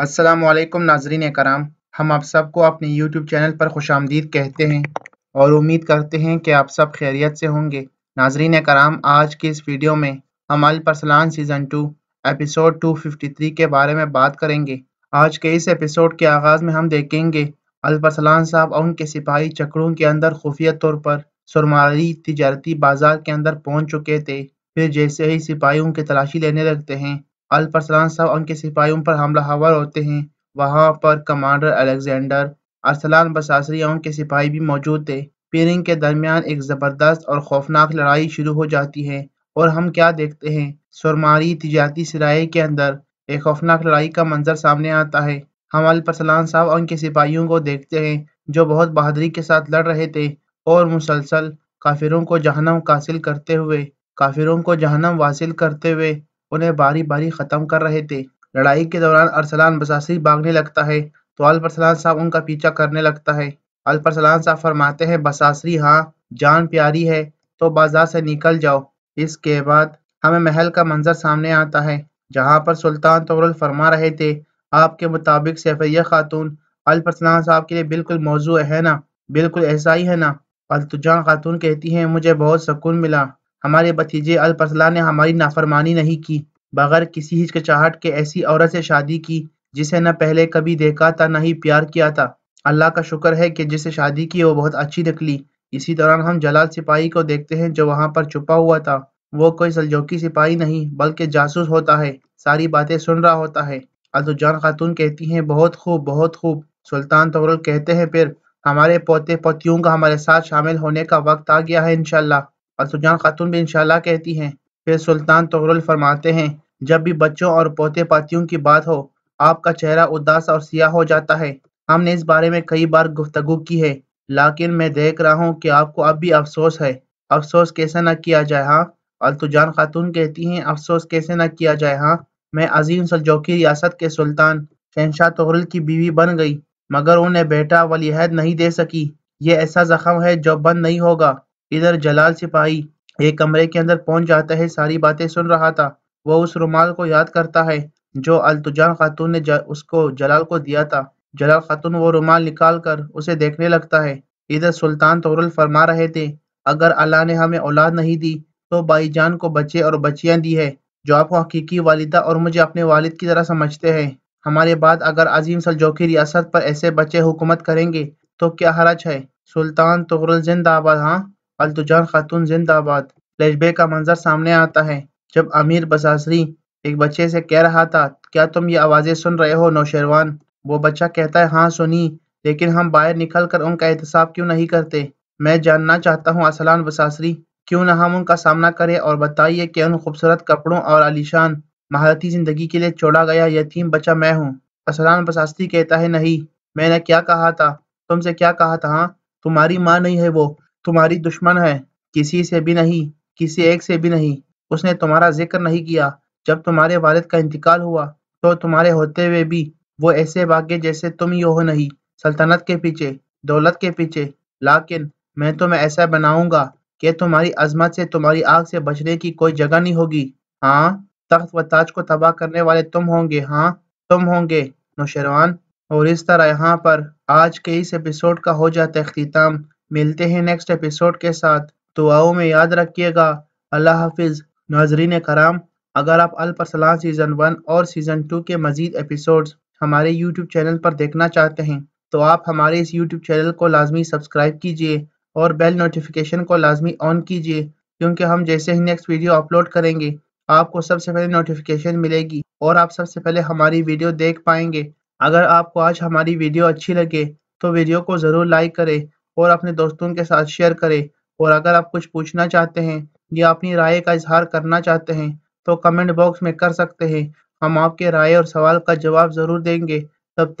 असलम नाजरीन कराम हम आप सबको अपने YouTube चैनल पर खुश आमदीद कहते हैं और उम्मीद करते हैं कि आप सब खैरियत से होंगे नाजरीन कराम आज के इस वीडियो में हम Alp Arslan season two episode 253 के बारे में बात करेंगे आज के इस एपिसोड के आगाज़ में हम देखेंगे अल परसलान साहब और उनके सिपाही चक्रों के अंदर खुफिया तौर पर सुरमारी तजारती बाजार के अंदर पहुँच चुके थे फिर जैसे ही सिपाही उनकी तलाशी लेने लगते हैं अल्पसलान साहब उनके सिपाहियों पर हमला हवर होते हैं वहां पर कमांडर अलेक्जेंडर अरसलान बसासरी और उनके सिपाही भी मौजूद थे पीरिंग के दरमियान एक ज़बरदस्त और खौफनाक लड़ाई शुरू हो जाती है और हम क्या देखते हैं सुरमारी तिजारती सराये के अंदर एक खौफनाक लड़ाई का मंजर सामने आता है हम अल्पसलान साहब और उनके सिपाहियों को देखते हैं जो बहुत बहादुरी के साथ लड़ रहे थे और मुसलसल काफिरों को जहनम हासिल करते हुए काफिरों को जहनम वासिल करते हुए उन्हें बारी बारी खत्म कर रहे थे लड़ाई के दौरान अरसलान बसासी भागने लगता है तो अलफरसलान साहब उनका पीछा करने लगता है अलपरसलान साहब फरमाते हैं बसासरी हाँ जान प्यारी है तो बाजार से निकल जाओ इसके बाद हमें महल का मंजर सामने आता है जहाँ पर सुल्तान तोरल फरमा रहे थे आपके मुताबिक सैफिया खातून अलपरसलान साहब के लिए बिल्कुल मौजू है ना बिल्कुल ऐसा ही है ना अलतुजान खातून कहती हैं मुझे बहुत सुकून मिला हमारे भतीजे अल ने हमारी नाफरमानी नहीं की बगैर किसी हिचकिचाहट के ऐसी औरत से शादी की जिसे न पहले कभी देखा था न ही प्यार किया था अल्लाह का शुक्र है कि जिसे शादी की वो बहुत अच्छी निकली इसी दौरान हम जलाल सिपाही को देखते हैं जो वहाँ पर छुपा हुआ था वो कोई सलजोकी सिपाही नहीं बल्कि जासूस होता है सारी बातें सुन रहा होता है अल्तुजान खातून कहती हैं बहुत खूब बहुत खूब सुल्तान तोरल कहते हैं फिर हमारे पोते पोतियों का हमारे साथ शामिल होने का वक्त आ गया है इनशाला अलसुजान खातून भी इंशाल्लाह कहती हैं फिर सुल्तान तोहरुल फरमाते हैं जब भी बच्चों और पोते पातियों की बात हो आपका चेहरा उदास और सियाह हो जाता है हमने इस बारे में कई बार गुफ्तगु की है लेकिन मैं देख रहा हूँ कि आपको अब भी अफसोस है अफसोस कैसे ना किया जाए हाँ अलतुजान खातून कहती हैं अफसोस कैसे ना किया जाए हाँ मैं अजीम सलजोकी रियासत के सुल्तान शहनशाह तोहरुल की बीवी बन गई मगर उन्हें बेटा वलीहद नहीं दे सकी ये ऐसा जख्म है जो बंद नहीं होगा इधर जलाल सिपाही एक कमरे के अंदर पहुंच जाता है सारी बातें सुन रहा था वह उस रुमाल को याद करता है जो अलतुजा खातून ने उसको जलाल को दिया था जलाल खातून वो रुमाल निकाल कर उसे देखने लगता है इधर सुल्तान तोरल फरमा रहे थे अगर अल्लाह ने हमें औलाद नहीं दी तो बाईजान को बच्चे और बच्चियां दी है जो आपको हकीकी वालिदा और मुझे अपने वालिद की तरह समझते हैं हमारे बाद अगर अजीम सलजोखी रियासत पर ऐसे बच्चे हुकूमत करेंगे तो क्या हरज है सुल्तान तोरल जिंदाबाद हाँ अल्तुजार खातून जिंदाबाद फ्लैशबैक का मंजर सामने आता है जब अमीर बसासरी एक बच्चे से कह रहा था क्या तुम ये आवाज़ें सुन रहे हो नौशेरवान वो बच्चा कहता है हाँ सुनी लेकिन हम बाहर निकल कर उनका एहतसाब क्यों नहीं करते मैं जानना चाहता हूँ असलान बसासरी क्यों ना हम उनका सामना करें और बताइए कि उन खूबसूरत कपड़ों और आलिशान महारती जिंदगी के लिए छोड़ा गया यतीम बच्चा मैं हूँ असलान बसासरी कहता है नहीं मैंने क्या कहा था तुमसे क्या कहा था हाँ तुम्हारी माँ नहीं है वो तुम्हारी दुश्मन है किसी से भी नहीं किसी एक से भी नहीं उसने तुम्हारा जिक्र नहीं किया जब तुम्हारे वालिद का इंतकाल हुआ तो तुम्हारे होते हुए भी वो ऐसे भागे जैसे तुम यो हो नहीं सल्तनत के पीछे दौलत के पीछे लाकिन मैं तुम्हें ऐसा बनाऊंगा कि तुम्हारी अजमत से तुम्हारी आग से बचने की कोई जगह नहीं होगी हाँ तख्त व ताज को तबाह करने वाले तुम होंगे हाँ तुम होंगे नौशरवान और इस तरह यहाँ पर आज के इस एपिसोड का हो जाता अख्ताम मिलते हैं नेक्स्ट एपिसोड के साथ आओ में याद रखिएगा अल्लाह हाफिज नाजरीन कराम अगर आप अल परसलान सीज़न वन और सीज़न टू के मज़ीद एपिसोड्स हमारे यूट्यूब चैनल पर देखना चाहते हैं तो आप हमारे इस यूट्यूब चैनल को लाजमी सब्सक्राइब कीजिए और बेल नोटिफिकेशन को लाजमी ऑन कीजिए क्योंकि हम जैसे ही नेक्स्ट वीडियो अपलोड करेंगे आपको सबसे पहले नोटिफिकेशन मिलेगी और आप सबसे पहले हमारी वीडियो देख पाएंगे अगर आपको आज हमारी वीडियो अच्छी लगे तो वीडियो को ज़रूर लाइक करें और अपने दोस्तों के साथ शेयर करें और अगर आप कुछ पूछना चाहते हैं या अपनी राय का इजहार करना चाहते हैं तो कमेंट बॉक्स में कर सकते हैं हम आपके राय और सवाल का जवाब ज़रूर देंगे तब तक